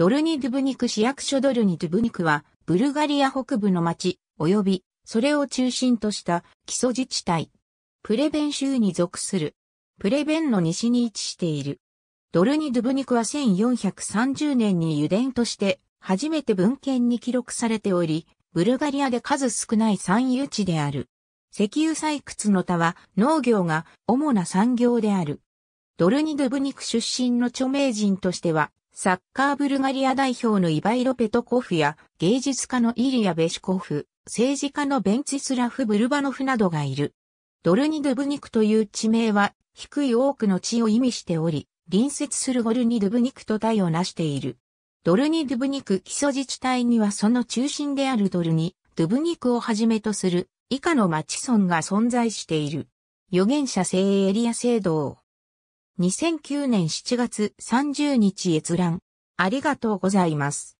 ドルニドゥブニク市役所ドルニドゥブニクは、ブルガリア北部の町、及び、それを中心とした基礎自治体。プレベン州に属する。プレベンの西に位置している。ドルニドゥブニクは1430年に油田として初めて文献に記録されており、ブルガリアで数少ない産油地である。石油採掘の他は農業が主な産業である。ドルニドゥブニク出身の著名人としては、サッカーブルガリア代表のイバイロ・ペトコフや芸術家のイリア・ベシコフ、政治家のベンチスラフ・ブルバノフなどがいる。ドルニ・ドゥブニクという地名は低い多くの地を意味しており、隣接するゴルニ・ドゥブニクと対を成している。ドルニ・ドゥブニク基礎自治体にはその中心であるドルニ・ドゥブニクをはじめとする以下の町村が存在している。預言者聖エリア聖堂。2009年7月30日閲覧。ありがとうございます。